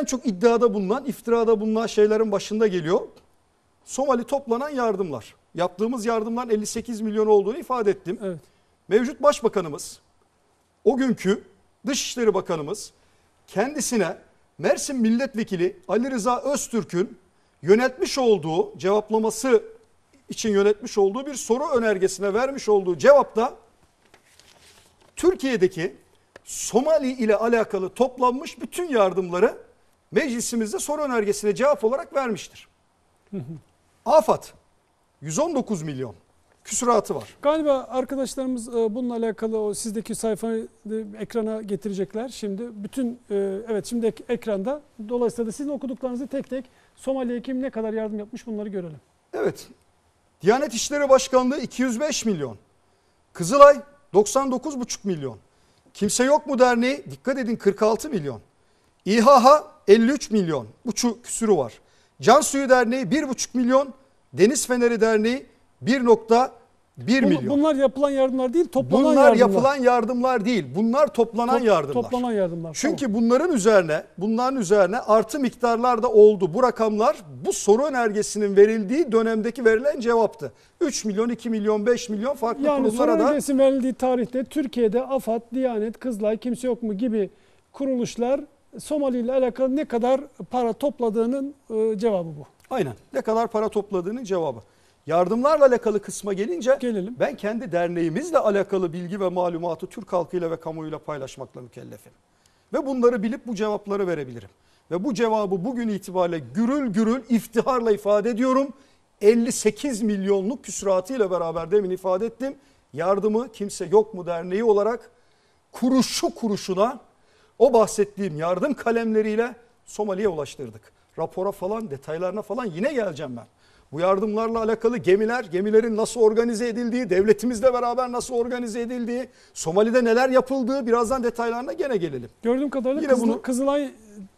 en çok iddiada bulunan, iftirada bulunan şeylerin başında geliyor. Somali toplanan yardımlar. Yaptığımız yardımların 58 milyon olduğunu ifade ettim. Evet. Mevcut başbakanımız, o günkü Dışişleri Bakanımız kendisine Mersin Milletvekili Ali Rıza Öztürk'ün yönetmiş olduğu cevaplaması için yönetmiş olduğu bir soru önergesine vermiş olduğu cevapta Türkiye'deki Somali ile alakalı toplanmış bütün yardımları meclisimizde soru önergesine cevap olarak vermiştir. AFAD 119 milyon küsuratı var. Galiba arkadaşlarımız e, bununla alakalı o sizdeki sayfayı ekrana getirecekler. Şimdi bütün e, evet şimdi ekranda dolayısıyla da sizin okuduklarınızı tek tek Somali'ye kim ne kadar yardım yapmış bunları görelim. Evet. Diyanet İşleri Başkanlığı 205 milyon. Kızılay 99,5 milyon. Kimse Yok mu Derneği dikkat edin 46 milyon. İHH 53 milyon buçu küsürü var. Can Suyu Derneği 1,5 milyon. Deniz Feneri Derneği 1.1 milyon. Bunlar yapılan yardımlar değil toplanan bunlar yardımlar. Bunlar yapılan yardımlar değil. Bunlar toplanan Top, yardımlar. Toplanan yardımlar. Çünkü tamam. bunların üzerine bunların üzerine artı miktarlar da oldu. Bu rakamlar bu soru önergesinin verildiği dönemdeki verilen cevaptı. 3 milyon, 2 milyon, 5 milyon farklı yani kurumlara da. Yani soru önergesi verildiği tarihte Türkiye'de AFAD, Diyanet, Kızılay, Kimse Yok mu gibi kuruluşlar Somali ile alakalı ne kadar para topladığının e, cevabı bu. Aynen. Ne kadar para topladığının cevabı. Yardımlarla alakalı kısma gelince Gelelim. ben kendi derneğimizle alakalı bilgi ve malumatı Türk halkıyla ve kamuoyuyla paylaşmakla mükellefim. Ve bunları bilip bu cevapları verebilirim. Ve bu cevabı bugün itibariyle gürül gürül iftiharla ifade ediyorum. 58 milyonluk küsuratıyla beraber demin ifade ettim. Yardımı kimse yok mu derneği olarak kuruşu kuruşuna o bahsettiğim yardım kalemleriyle Somali'ye ulaştırdık. Rapora falan detaylarına falan yine geleceğim ben. Bu yardımlarla alakalı gemiler, gemilerin nasıl organize edildiği, devletimizle beraber nasıl organize edildiği, Somali'de neler yapıldığı birazdan detaylarına gene gelelim. Gördüğüm kadarıyla Yine Kızıl, bunu, Kızılay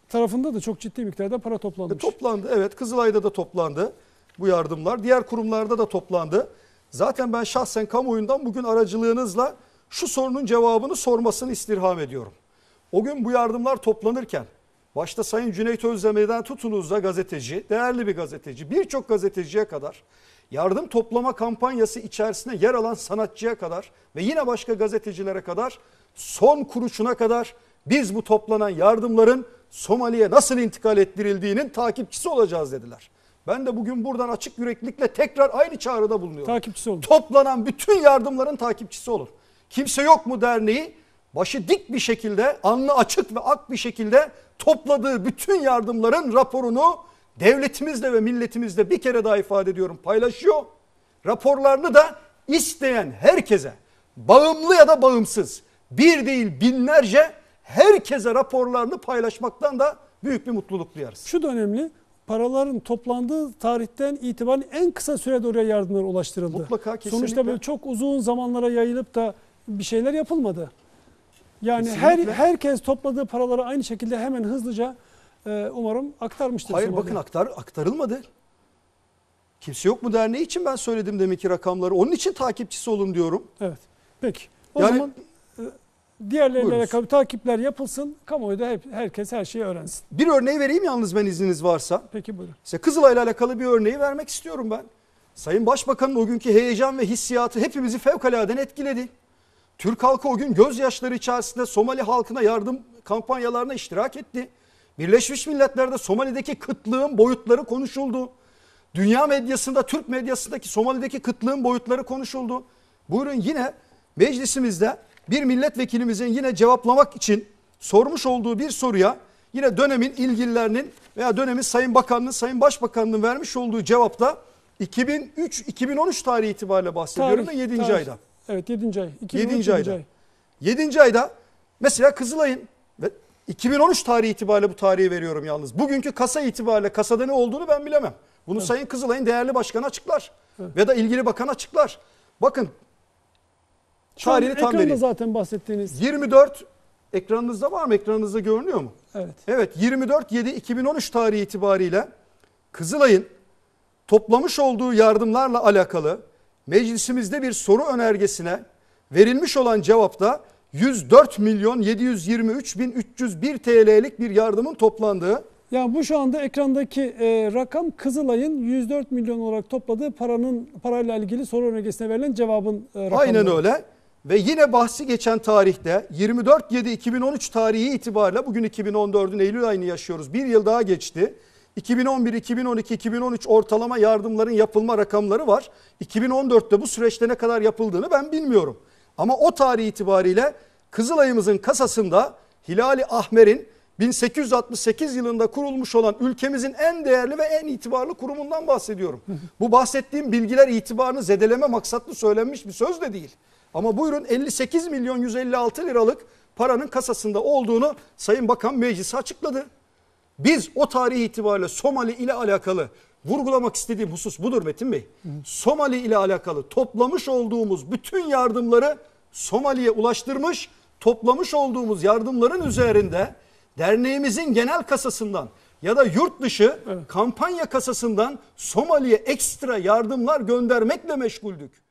tarafında da çok ciddi miktarda para toplanmış. E, toplandı evet Kızılay'da da toplandı bu yardımlar. Diğer kurumlarda da toplandı. Zaten ben şahsen kamuoyundan bugün aracılığınızla şu sorunun cevabını sormasını istirham ediyorum. O gün bu yardımlar toplanırken başta Sayın Cüneyt Özdemir'den tutunuz da gazeteci, değerli bir gazeteci, birçok gazeteciye kadar yardım toplama kampanyası içerisinde yer alan sanatçıya kadar ve yine başka gazetecilere kadar son kuruşuna kadar biz bu toplanan yardımların Somali'ye nasıl intikal ettirildiğinin takipçisi olacağız dediler. Ben de bugün buradan açık yüreklilikle tekrar aynı çağrıda bulunuyorum. Takipçisi olun. Toplanan bütün yardımların takipçisi olun. Kimse yok mu derneği başı dik bir şekilde alnı açık ve ak bir şekilde topladığı bütün yardımların raporunu devletimizle ve milletimizle bir kere daha ifade ediyorum paylaşıyor. Raporlarını da isteyen herkese bağımlı ya da bağımsız bir değil binlerce herkese raporlarını paylaşmaktan da büyük bir mutluluk duyarız. Şu da önemli paraların toplandığı tarihten itibaren en kısa sürede oraya yardımlar ulaştırıldı. Mutlaka kesinlikle. Sonuçta böyle çok uzun zamanlara yayılıp da bir şeyler yapılmadı. Yani Kesinlikle. her herkes topladığı paraları aynı şekilde hemen hızlıca e, umarım aktarmıştır. Hayır bakın aktar aktarılmadı. Kimse yok mu derneği için ben söyledim demek ki rakamları. Onun için takipçisi olun diyorum. Evet. Peki. O yani, zaman e, diğerlerine buyurunuz. takipler yapılsın. Kamuoyu da hep, herkes her şeyi öğrensin. Bir örneği vereyim yalnız ben izniniz varsa. Peki buyurun. Size Kızılay'la alakalı bir örneği vermek istiyorum ben. Sayın Başbakan'ın o günkü heyecan ve hissiyatı hepimizi fevkaladen etkiledi. Türk halkı o gün gözyaşları içerisinde Somali halkına yardım kampanyalarına iştirak etti. Birleşmiş Milletler'de Somali'deki kıtlığın boyutları konuşuldu. Dünya medyasında, Türk medyasındaki Somali'deki kıtlığın boyutları konuşuldu. Buyurun yine meclisimizde bir milletvekilimizin yine cevaplamak için sormuş olduğu bir soruya yine dönemin ilgililerinin veya dönemin Sayın Bakanının, Sayın Başbakanının vermiş olduğu cevapta 2003-2013 tarihi itibariyle bahsediyorum tarih, da 7. Tarih. ayda. Evet 7. ay. 2013 7. ayda. Ay. 7. ayda mesela Kızılay'ın 2013 tarihi itibariyle bu tarihi veriyorum yalnız. Bugünkü kasa itibariyle kasada ne olduğunu ben bilemem. Bunu evet. Sayın Kızılay'ın değerli başkanı açıklar. Evet. Ve da ilgili bakan açıklar. Bakın Şu tarihini tam vereyim. zaten bahsettiğiniz. 24 ekranınızda var mı? Ekranınızda görünüyor mu? Evet. Evet 24-7-2013 tarihi itibariyle Kızılay'ın toplamış olduğu yardımlarla alakalı meclisimizde bir soru önergesine verilmiş olan cevapta 104 milyon 723 bin 301 TL'lik bir yardımın toplandığı. Ya bu şu anda ekrandaki e, rakam Kızılay'ın 104 milyon olarak topladığı paranın parayla ilgili soru önergesine verilen cevabın e, rakamı. Aynen öyle. Ve yine bahsi geçen tarihte 24 7 2013 tarihi itibariyle bugün 2014'ün Eylül ayını yaşıyoruz. Bir yıl daha geçti. 2011, 2012, 2013 ortalama yardımların yapılma rakamları var. 2014'te bu süreçte ne kadar yapıldığını ben bilmiyorum. Ama o tarih itibariyle Kızılay'ımızın kasasında Hilali Ahmer'in 1868 yılında kurulmuş olan ülkemizin en değerli ve en itibarlı kurumundan bahsediyorum. Bu bahsettiğim bilgiler itibarını zedeleme maksatlı söylenmiş bir söz de değil. Ama buyurun 58 milyon 156 liralık paranın kasasında olduğunu Sayın Bakan Meclisi açıkladı. Biz o tarih itibariyle Somali ile alakalı vurgulamak istediğim husus budur Metin Bey. Somali ile alakalı toplamış olduğumuz bütün yardımları Somali'ye ulaştırmış, toplamış olduğumuz yardımların üzerinde derneğimizin genel kasasından ya da yurt dışı evet. kampanya kasasından Somali'ye ekstra yardımlar göndermekle meşguldük.